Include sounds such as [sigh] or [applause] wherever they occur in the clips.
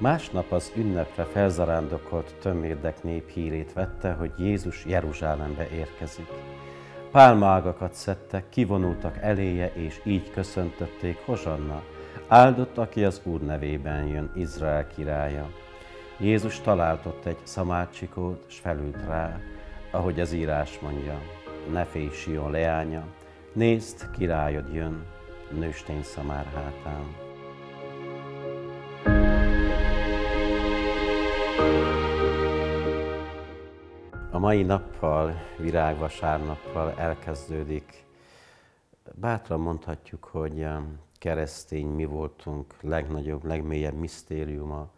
Másnap az ünnepre felzarándokolt tömérdek nép hírét vette, hogy Jézus Jeruzsálembe érkezik. Pálmágakat szedtek, kivonultak eléje, és így köszöntötték Hozsanna, áldott, aki az Úr nevében jön, Izrael királya. Jézus találtott egy szamácsikót, s felült rá, ahogy az írás mondja, ne félj Sion leánya, nézd, királyod jön, nőstény szamár hátán. A mai nappal, virágvasárnappal elkezdődik, bátran mondhatjuk, hogy um, keresztény mi voltunk legnagyobb, legmélyebb misztériuma,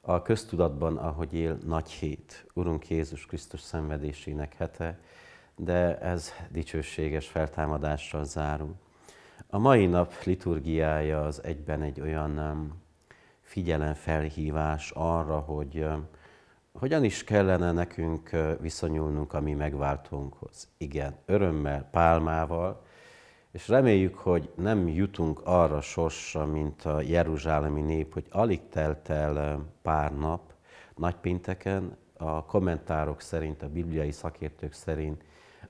a köztudatban, ahogy él nagy hét, Urunk Jézus Krisztus szenvedésének hete, de ez dicsőséges feltámadással zárul. A mai nap liturgiája az egyben egy olyan um, figyelemfelhívás arra, hogy um, hogyan is kellene nekünk viszonyulnunk a mi megváltónkhoz? Igen, örömmel, pálmával, és reméljük, hogy nem jutunk arra sorsra, mint a jeruzsálemi nép, hogy alig telt el pár nap nagypinteken, a kommentárok szerint, a bibliai szakértők szerint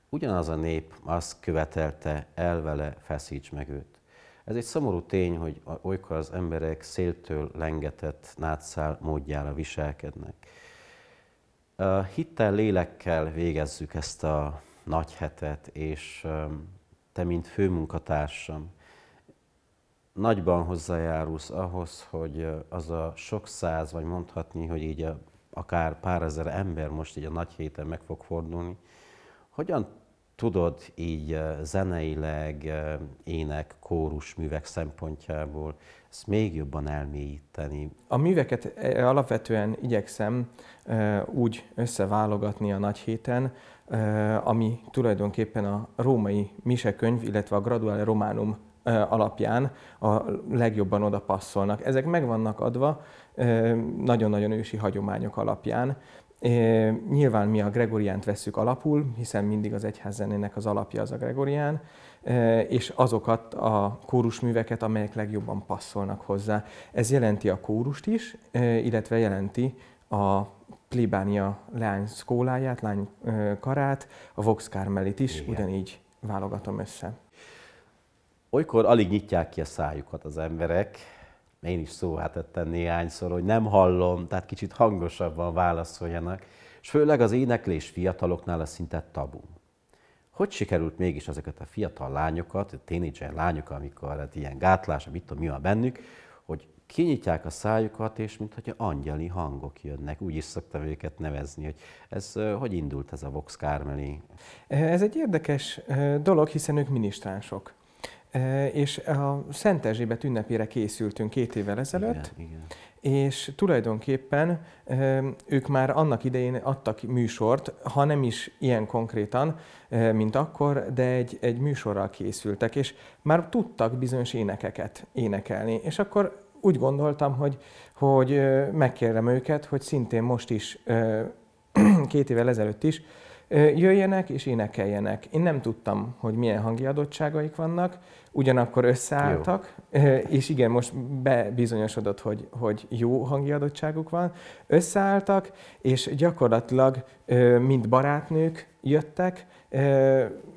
ugyanaz a nép azt követelte, el vele, feszíts meg őt. Ez egy szomorú tény, hogy olykor az emberek széltől lengetett nátszál módjára viselkednek hittel, lélekkel végezzük ezt a nagy hetet, és te, mint főmunkatársam, nagyban hozzájárulsz ahhoz, hogy az a sok száz, vagy mondhatni, hogy így a, akár pár ezer ember most így a nagy héten meg fog fordulni, hogyan tudod így zeneileg, ének, kórus művek szempontjából ezt még jobban elmélyíteni? A műveket e, alapvetően igyekszem úgy összeválogatni a nagy héten, ami tulajdonképpen a római misekönyv, illetve a Graduale Románum alapján a legjobban oda passzolnak. Ezek meg vannak adva nagyon-nagyon ősi hagyományok alapján, Nyilván mi a Gregoriánt vesszük alapul, hiszen mindig az egyházzenének az alapja az a Gregorián, és azokat a kórusműveket, amelyek legjobban passzolnak hozzá. Ez jelenti a kórust is, illetve jelenti a plébánia lány szkóláját, lány karát, a Vox Carmelit is, Igen. ugyanígy válogatom össze. Olykor alig nyitják ki a szájukat az emberek, én is szóvá tettem néhányszor, hogy nem hallom, tehát kicsit hangosabban válaszoljanak, és főleg az éneklés fiataloknál a szinte tabu. Hogy sikerült mégis ezeket a fiatal lányokat, a tínédzser lányok, amikor hát ilyen gátlás, mit tudom, mi van bennük, hogy kinyitják a szájukat, és mintha angyali hangok jönnek, úgy is szoktam őket nevezni, hogy ez hogy indult ez a Vox Kármeli? Ez egy érdekes dolog, hiszen ők minisztránsok. És a Szent Erzsébet ünnepére készültünk két évvel ezelőtt, igen, igen. és tulajdonképpen ők már annak idején adtak műsort, ha nem is ilyen konkrétan, mint akkor, de egy, egy műsorral készültek, és már tudtak bizonyos énekeket énekelni. És akkor úgy gondoltam, hogy, hogy megkérem őket, hogy szintén most is, [clears throat] két évvel ezelőtt is, jöjjenek és énekeljenek. Én nem tudtam, hogy milyen hangi adottságaik vannak, ugyanakkor összeálltak, jó. és igen, most bebizonyosodott, hogy, hogy jó hangi adottságuk van, összeálltak, és gyakorlatilag mind barátnők jöttek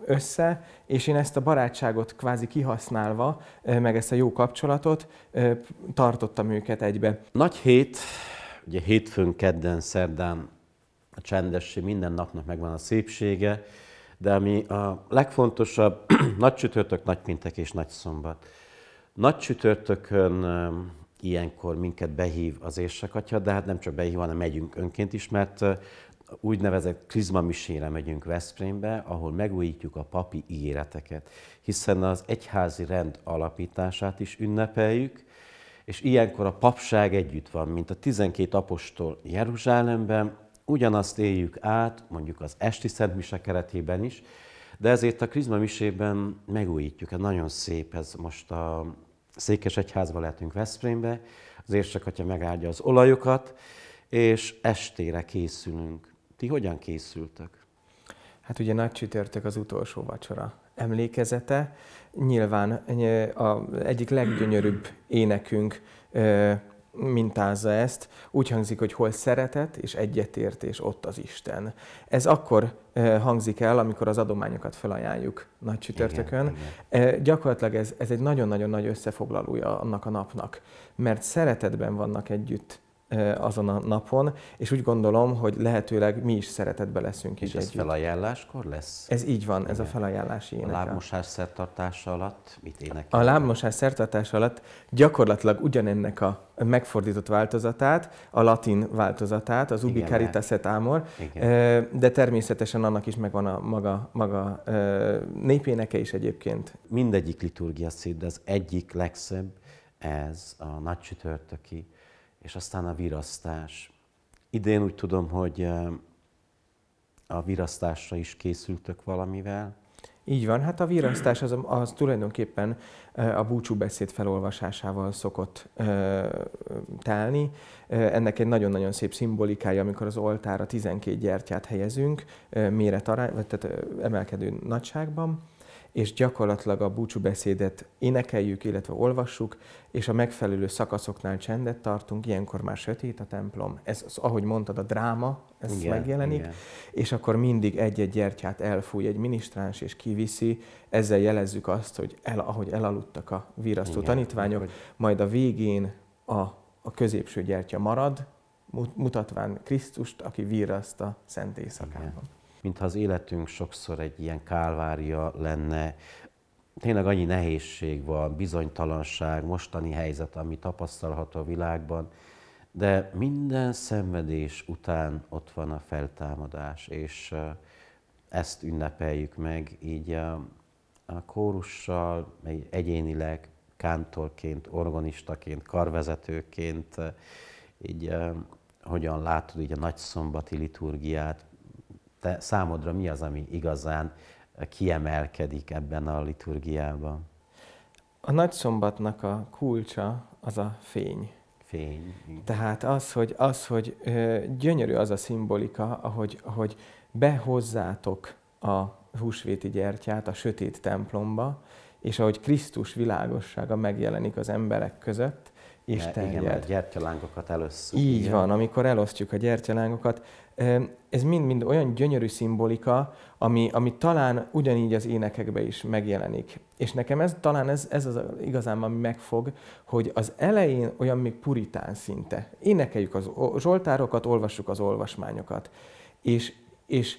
össze, és én ezt a barátságot kvázi kihasználva, meg ezt a jó kapcsolatot tartottam őket egybe. Nagy hét, ugye hétfőn, kedden, szerdán a csendesség, minden napnak megvan a szépsége, de ami a legfontosabb, [clears throat] nagy csütörtök, nagy pintek és nagy szombat. Nagy csütörtökön ilyenkor minket behív az atya, de hát nem csak behív, hanem megyünk önként is, mert úgynevezett misére megyünk Veszprémbe, ahol megújítjuk a papi ígéreteket, hiszen az egyházi rend alapítását is ünnepeljük, és ilyenkor a papság együtt van, mint a 12 apostol Jeruzsálemben, ugyanazt éljük át, mondjuk az esti szentmise keretében is, de ezért a misében megújítjuk, ez nagyon szép, ez most a Székesegyházba lehetünk Veszprémbe, az érsek megáldja az olajokat, és estére készülünk. Ti hogyan készültök? Hát ugye nagy csütörtök az utolsó vacsora emlékezete. Nyilván eh, a egyik leggyönyörűbb énekünk eh, mintázza ezt, úgy hangzik, hogy hol szeretet és egyetértés, ott az Isten. Ez akkor eh, hangzik el, amikor az adományokat felajánljuk nagy csütörtökön. Igen, igen. Eh, gyakorlatilag ez, ez egy nagyon-nagyon nagy összefoglalója annak a napnak, mert szeretetben vannak együtt azon a napon, és úgy gondolom, hogy lehetőleg mi is szeretetbe leszünk és is ez együtt. felajánláskor lesz? Ez így van, Igen. ez a felajánlási ének. A lábmosás szertartása alatt mit énekel? A lábmosás szertartása alatt gyakorlatilag ugyanennek a megfordított változatát, a latin változatát, az Ubi Caritas et Amor, Igen. de természetesen annak is megvan a maga, maga népéneke is egyébként. Mindegyik liturgia széd, de az egyik legszebb ez a csütörtöki és aztán a virasztás. Idén úgy tudom, hogy eh, a virasztásra is készültök valamivel. Így van, hát a virasztás az, az tulajdonképpen eh, a búcsúbeszéd felolvasásával szokott ö, eh, telni. Ennek egy nagyon-nagyon szép szimbolikája, amikor az oltára 12 gyertyát helyezünk méret arány, tehát emelkedő nagyságban, és gyakorlatilag a búcsúbeszédet énekeljük, illetve olvassuk, és a megfelelő szakaszoknál csendet tartunk, ilyenkor már sötét a templom. Ez, az, ahogy mondtad, a dráma, ez igen, megjelenik, igen. és akkor mindig egy-egy gyertyát elfúj egy minisztráns, és kiviszi, ezzel jelezzük azt, hogy el, ahogy elaludtak a virasztó igen, tanítványok, hogy... majd a végén a, a középső gyertya marad, mutatván Krisztust, aki víraszt a szent éjszakában. Igen mintha az életünk sokszor egy ilyen kálvária lenne, tényleg annyi nehézség van, bizonytalanság, mostani helyzet, ami tapasztalható a világban, de minden szenvedés után ott van a feltámadás, és ezt ünnepeljük meg így a, a kórussal, egyénileg, kántorként, organistaként, karvezetőként, így hogyan látod így a nagyszombati liturgiát, te, számodra mi az, ami igazán kiemelkedik ebben a liturgiában? A szombatnak a kulcsa az a fény. Fény. Tehát az, hogy, az, hogy ö, gyönyörű az a szimbolika, ahogy, ahogy behozzátok a húsvéti gyertyát a sötét templomba, és ahogy Krisztus világossága megjelenik az emberek között, Isten Igen, jel. a gyertyalángokat először. Így igen. van, amikor elosztjuk a gyertyalángokat. Ez mind-mind olyan gyönyörű szimbolika, ami, ami talán ugyanígy az énekekbe is megjelenik. És nekem ez talán ez, ez az igazán, ami megfog, hogy az elején olyan még puritán szinte. Énekeljük az zsoltárokat, olvassuk az olvasmányokat. És, és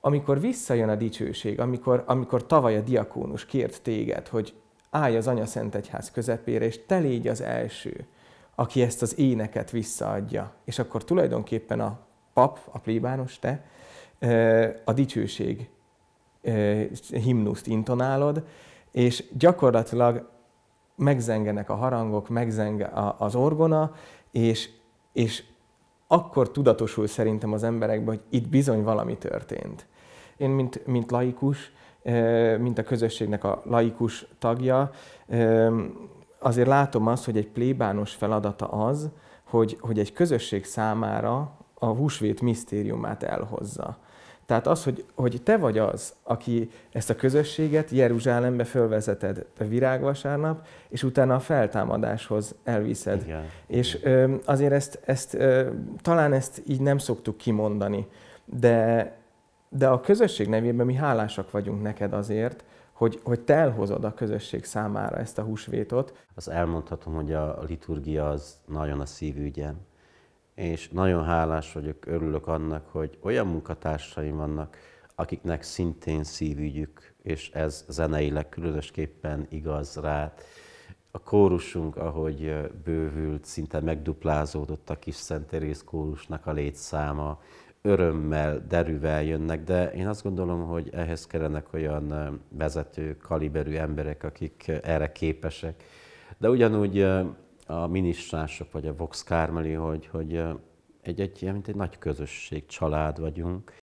amikor visszajön a dicsőség, amikor, amikor tavaly a diakónus kért téged, hogy állj az Anya Szent Egyház közepére, és te légy az első, aki ezt az éneket visszaadja. És akkor tulajdonképpen a pap, a plébános te, a dicsőség himnuszt intonálod, és gyakorlatilag megzengenek a harangok, megzeng az orgona, és, és akkor tudatosul szerintem az emberekben, hogy itt bizony valami történt. Én, mint, mint laikus, mint a közösségnek a laikus tagja, azért látom azt, hogy egy plébános feladata az, hogy, hogy egy közösség számára a húsvét misztériumát elhozza. Tehát az, hogy, hogy te vagy az, aki ezt a közösséget Jeruzsálembe fölvezeted a virágvasárnap, és utána a feltámadáshoz elviszed. Igen. És ö, azért ezt, ezt ö, talán ezt így nem szoktuk kimondani, de de a közösség nevében mi hálásak vagyunk neked azért, hogy, hogy te elhozod a közösség számára ezt a húsvétot. Az elmondhatom, hogy a liturgia az nagyon a szívügyem, és nagyon hálás vagyok, örülök annak, hogy olyan munkatársaim vannak, akiknek szintén szívügyük, és ez zeneileg különösképpen igaz rá. A kórusunk, ahogy bővült, szinte megduplázódott a kis Szent Terész kórusnak a létszáma, örömmel, derűvel jönnek, de én azt gondolom, hogy ehhez kellenek olyan vezető, kaliberű emberek, akik erre képesek. De ugyanúgy a minisztrások, vagy a Vox Kármeli, hogy, hogy egy, egy, mint egy nagy közösség, család vagyunk,